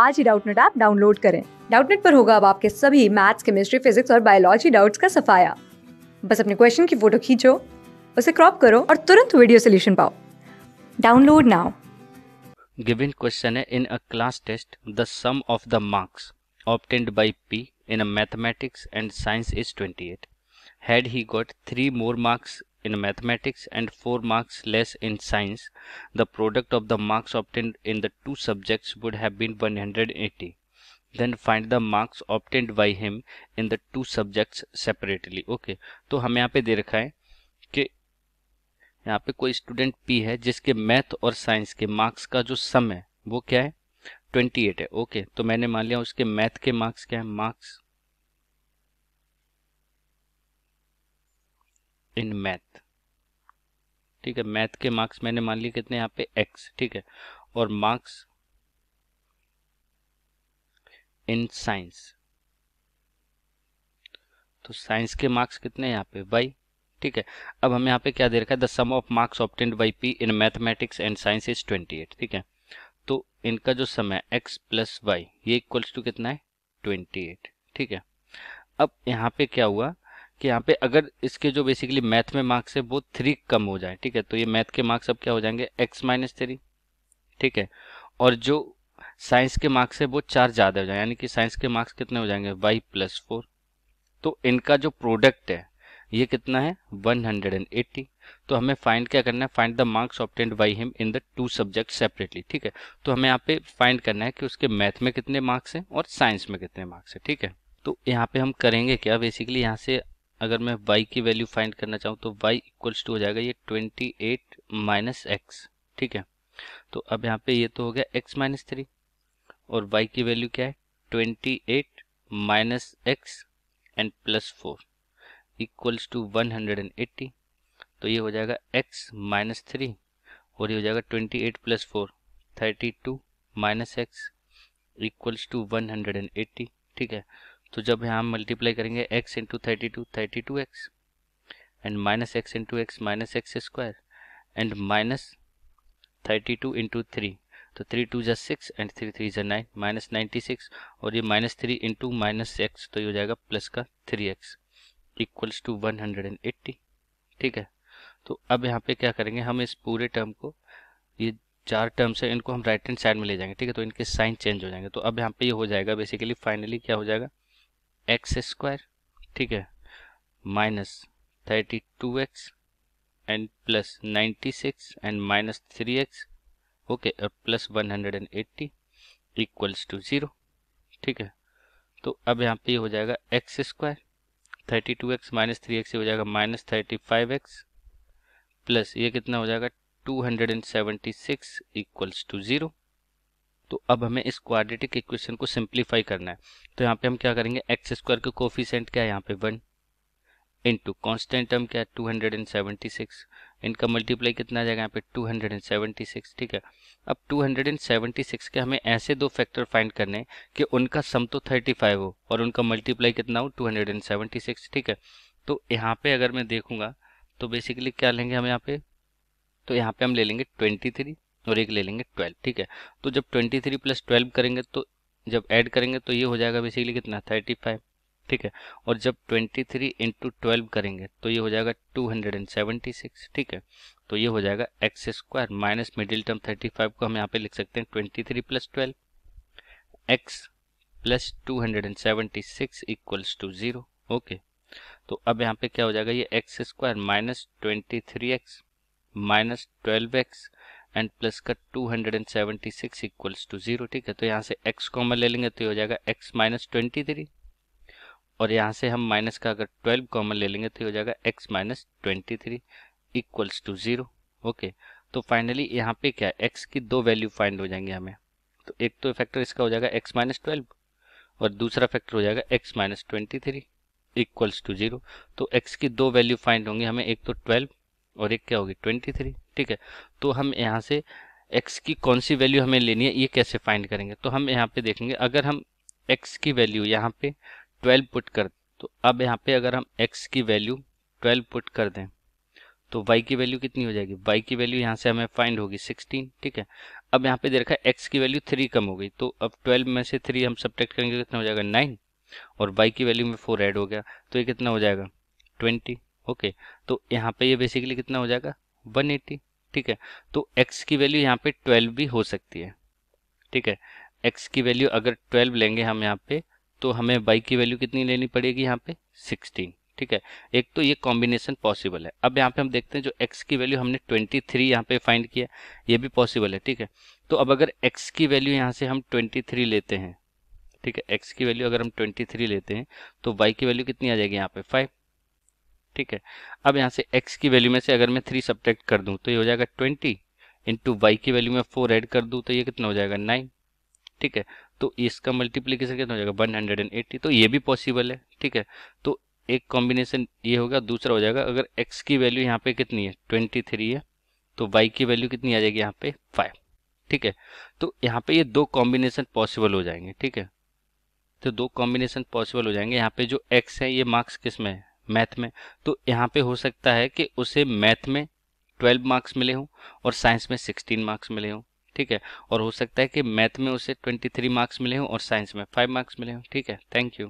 आज ही Doubtnut app download करें डाउटनेट पर होगा अब आपके सभी मैथ्स केमिस्ट्री फिजिक्स और बायोलॉजी डाउट्स का सफाया बस अपने क्वेश्चन की फोटो खींचो उसे क्रॉप करो और तुरंत वीडियो सोल्यूशन पाओ डाउनलोड नाउ गिवन क्वेश्चन है in a class test the sum of the marks obtained by P in mathematics and science is twenty eight had he got three more marks in mathematics and 4 marks less in science, the product of the marks obtained in the two subjects would have been 180. Then find the marks obtained by him in the two subjects separately okay तो हम यहाँ पे दे रखा है कि यहाँ पे कोई स्टूडेंट पी है जिसके मैथ और साइंस के मार्क्स का जो सम है वो क्या है 28 है ओके okay, तो मैंने मान लिया उसके मैथ के मार्क्स क्या है मार्क्स इन मैथ ठीक है मैथ के मार्क्स मैंने मान लिए कितने यहाँ पे एक्स ठीक है और मार्क्स इन साइंस तो साइंस के मार्क्स कितने यहाँ पे बाई ठीक है अब हमें यहाँ पे क्या दे रखा है the sum of marks obtained by P in mathematics and science is twenty eight ठीक है तो इनका जो सम है एक्स प्लस वाई ये इक्वल्स टू कितना है ट्वेंटी एट ठीक है अब यहाँ पे क्या हुआ कि यहाँ पे अगर इसके जो बेसिकली मैथ में मार्क्स है वो थ्री कम हो जाए ठीक है तो ये मैथ के मार्क्स अब क्या हो जाएंगे एक्स माइनस थ्री ठीक है और जो साइंस के मार्क्स है वो चार ज़्यादा हो जाए यानी कि साइंस के मार्क्स कितने हो जाएंगे वाई प्लस फोर तो इनका जो प्रोडक्ट है ये कितना है 180 तो हमें फाइंड क्या करना है find the marks obtained by him in the two subject separately ठीक है तो हमें यहाँ पे फाइंड करना है कि उसके मैथ में कितने मार्क्स हैं और साइंस में कितने मार्क्स हैं ठीक है तो यहाँ पे हम करेंगे क्या बेसिकली यहाँ से अगर मैं y की वैल्यू फाइंड करना चाहूँ तो y इक्वल्स टू हो जाएगा ये 28 एट माइनस एक्स ठीक है तो अब यहाँ पे ये तो हो गया x माइनस थ्री और y की वैल्यू क्या है 28 eight minus X and plus four equals to one तो ये हो जाएगा x माइनस थ्री और ये हो जाएगा 28 eight plus four thirty two minus X equals to one hundred and eighty ठीक है तो जब यहाँ मल्टीप्लाई करेंगे x into thirty two thirty two x and minus X into X minus X square and minus thirty two into three तो three two जै six and three three जै nine minus ninety six और ये minus three into minus X तो ये हो जाएगा plus का three X equals to one hundred and eighty ठीक है तो अब यहाँ पे क्या करेंगे हम इस पूरे टर्म को ये चार टर्म्स है इनको हम राइट हैंड साइड में ले जाएंगे ठीक है तो इनके साइन चेंज हो जाएंगे तो अब यहाँ पे ये हो जाएगा बेसिकली फाइनली क्या हो जाएगा एक्स स्क्वायर ठीक है minus thirty two x and plus ninety six and minus three x okay और plus one hundred and eighty equals to zero ठीक है तो अब यहाँ पे हो जाएगा x square thirty two x minus three x हो जाएगा minus thirty five x plus ये कितना हो जाएगा two hundred and seventy six equals to zero तो अब हमें इस क्वाड्रेटिक इक्वेशन को सिंप्लीफाई करना है तो यहाँ पे हम क्या करेंगे एक्स स्क्वायर का कोफिशेंट क्या है यहाँ पे वन इंटू कॉन्स्टेंट टर्म क्या है two hundred and seventy six इनका मल्टीप्लाई कितना आ जाएगा यहाँ पे two hundred and seventy six ठीक है अब two hundred and seventy six के हमें ऐसे दो फैक्टर फाइंड करने कि उनका सम तो थर्टी फाइव हो और उनका मल्टीप्लाई कितना हो two hundred and seventy six ठीक है तो यहाँ पे अगर मैं देखूंगा तो बेसिकली क्या लेंगे हम यहाँ पे तो यहाँ पे हम ले लेंगे ट्वेंटी थ्री और एक ले लेंगे ट्वेल्व ठीक है तो जब ट्वेंटी थ्री प्लस ट्वेल्व करेंगे तो जब ऐड करेंगे तो ये हो जाएगा बेसिकली कितना थर्टी फाइव ठीक है और जब ट्वेंटी थ्री इंटू ट्वेल्व करेंगे तो ये हो जाएगा two hundred and seventy six ठीक है तो ये हो जाएगा x square minus middle term thirty five को हम यहाँ पे लिख सकते हैं twenty three plus twelve x plus two hundred and seventy six equals to zero okay तो अब यहाँ पे क्या हो जाएगा ये x square minus twenty three x minus twelve x and plus का 276 इक्वल्स टू जीरो ठीक है तो यहाँ से x कॉमन ले लेंगे तो ये हो जाएगा x माइनस ट्वेंटी थ्री और यहाँ से हम माइनस का अगर ट्वेल्व कॉमन ले लेंगे तो ये हो जाएगा x minus twenty three equals to zero okay तो फाइनली यहाँ पे क्या है x की दो वैल्यू फाइंड हो जाएंगे हमें तो एक तो फैक्टर इसका हो जाएगा x माइनस ट्वेल्व और दूसरा फैक्टर हो जाएगा x minus twenty three equals to zero तो x की दो वैल्यू फाइंड होंगी हमें एक तो ट्वेल्व और एक क्या होगी ट्वेंटी थ्री ठीक है तो हम यहाँ से एक्स की कौन सी वैल्यू हमें लेनी है ये कैसे फाइंड करेंगे तो हम यहाँ पे देखेंगे अगर हम एक्स की वैल्यू यहाँ पे 12 पुट कर तो अब यहाँ पे अगर हम एक्स की वैल्यू 12 पुट कर दें तो वाई की वैल्यू कितनी हो जाएगी वाई की वैल्यू यहाँ से हमें फाइंड होगी 16 ठीक है अब यहाँ पे दे रखा है एक्स की वैल्यू थ्री कम हो गई तो अब 12 में से थ्री हम सब करेंगे तो कितना हो जाएगा नाइन और वाई की वैल्यू में फोर ऐड हो गया तो ये कितना हो जाएगा ट्वेंटी ओके तो यहाँ पे ये बेसिकली कितना हो जाएगा वन एटी ठीक है तो x की वैल्यू यहाँ पे 12 भी हो सकती है ठीक है x की वैल्यू अगर 12 लेंगे हम यहाँ पे तो हमें y की वैल्यू कितनी लेनी पड़ेगी यहाँ पे 16 ठीक है एक तो ये कॉम्बिनेशन पॉसिबल है अब यहाँ पे हम देखते हैं जो x की वैल्यू हमने 23 थ्री यहाँ पे फाइंड किया ये भी पॉसिबल है ठीक है तो अब अगर x की वैल्यू यहाँ से हम 23 लेते हैं ठीक है x की वैल्यू अगर हम 23 लेते हैं तो y की वैल्यू कितनी आ जाएगी यहाँ पे फाइव ठीक है अब यहाँ से x की वैल्यू में से अगर मैं थ्री सब्ट्रैक्ट कर दूँ तो ये हो जाएगा ट्वेंटी इंटू वाई की वैल्यू में फोर ऐड कर दूँ तो ये कितना हो जाएगा नाइन ठीक है तो इसका मल्टीप्लीकेशन कितना हो जाएगा वन हंड्रेड एंड एट्टी तो ये भी पॉसिबल है ठीक है तो एक कॉम्बिनेशन ये होगा दूसरा हो जाएगा अगर x की वैल्यू यहाँ पे कितनी है ट्वेंटी थ्री है तो y की वैल्यू कितनी आ जाएगी यहाँ पे फाइव ठीक है तो यहाँ पे ये दो कॉम्बिनेशन पॉसिबल हो जाएंगे ठीक है तो दो कॉम्बिनेशन पॉसिबल हो जाएंगे यहाँ पे जो x है ये मार्क्स किस में है मैथ में तो यहाँ पे हो सकता है कि उसे मैथ में 12 मार्क्स मिले हों और साइंस में 16 मार्क्स मिले हों ठीक है और हो सकता है कि मैथ में उसे 23 मार्क्स मिले हों और साइंस में 5 मार्क्स मिले हों ठीक है थैंक यू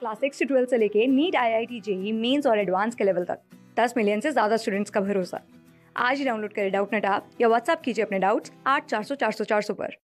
क्लास सिक्स से ट्वेल्थ से लेके NEET I I T JEE mains और एडवांस के लेवल तक दस मिलियन से ज़्यादा स्टूडेंट्स का भरोसा आज ही डाउनलोड करें डाउट नेट आप या व्हाट्सअप कीजिए अपने डाउट्स आठ चार सौ चार सौ चार सौ पर